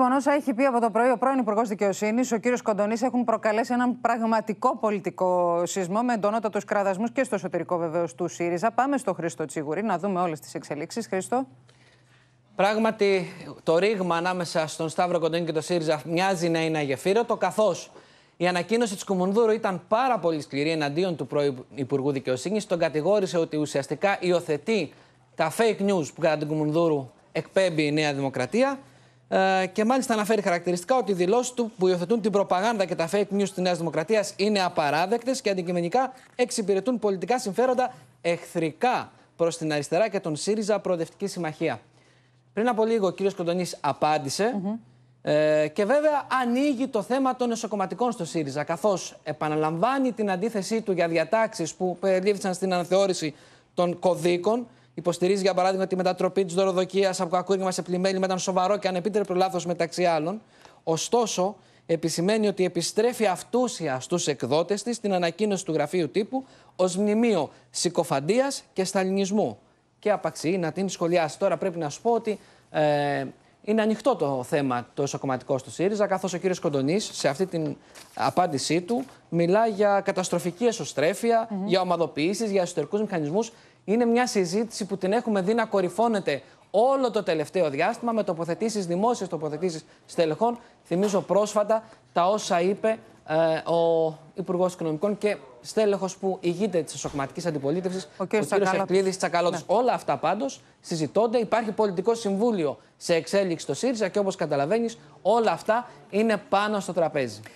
Λοιπόν, όσα έχει πει από το πρωί ο πρώην Υπουργός Δικαιοσύνης, ο κύριος Κοντονής, έχουν προκαλέσει έναν πραγματικό πολιτικό σεισμό με εντονότατους κραδασμούς και στο εσωτερικό βεβαίως του ΣΥΡΙΖΑ. Πάμε στο Χρήστο Τσίγουρη να δούμε όλες τις εξελίξεις. Χρήστο. Πράγματι, το ρήγμα ανάμεσα στον Σταύρο Κοντονή και το ΣΥΡΙΖΑ μοιάζει να είναι αγεφύρωτο, καθώς η ανακοίνωση της Κουμουνδούρου ήταν πάρα πολύ σκληρή εναντίον του πρώην Υπουργού Δικαιοσύνης. Τον κατηγόρησε ότι ουσιαστικά υιοθετεί τα fake news που κατά την Κουμουνδούρου εκπέμπει η Νέα Δημοκρατία. Ε, και μάλιστα αναφέρει χαρακτηριστικά ότι οι δηλώσεις του που υιοθετούν την προπαγάνδα και τα fake news της Νέας Δημοκρατίας είναι απαράδεκτες και αντικειμενικά εξυπηρετούν πολιτικά συμφέροντα εχθρικά προς την αριστερά και τον ΣΥΡΙΖΑ Προοδευτική Συμμαχία. Πριν από λίγο, ο κ. Κοντονή Ε, και βέβαια ανοίγει το θέμα των εσωκομματικών στο ΣΥΡΙΖΑ, καθώς επαναλαμβάνει την αντίθεσή του για διατάξεις που περιλήφθησαν στην αναθεώρηση των κωδίκων Υποστηρίζει, για παράδειγμα, τη μετατροπή της δωροδοκίας από κακούργημα σε με ήταν σοβαρό και ανεπίτρεπτο λάθος μεταξύ άλλων. Ωστόσο, επισημαίνει ότι επιστρέφει αυτούσια στους εκδότες της την ανακοίνωση του γραφείου τύπου ως μνημείο συκοφαντίας και σταλινισμού. Και απαξιεί να την σχολιάσει. Τώρα πρέπει να σου πω ότι ε, είναι ανοιχτό το θέμα το εσωκομματικό στο ΣΥΡΙΖΑ, καθώς ο κύριος Κοντονής σε αυτή την απάντησή του μιλά για καταστροφική εσωστρέφεια, για ομαδοποιήσεις, για εσωτερικούς μηχανισμούς. Είναι μια συζήτηση που την έχουμε δει να κορυφώνεται όλο το τελευταίο διάστημα με τοποθετήσεις, δημόσιες τοποθετήσεις στελεχών. Θυμίζω πρόσφατα τα όσα είπε ε, ο Υπουργός Οικονομικών και στέλεχος που ηγείται της εσωκομματικής αντιπολίτευσης, ο, κ. Σακλήδη Τσακαλώτης. Ναι. Όλα αυτά πάντως συζητώνται. Υπάρχει πολιτικό συμβούλιο σε εξέλιξη στο ΣΥΡΙΖΑ και όπως καταλαβαίνεις, όλα αυτά είναι πάνω στο τραπέζι.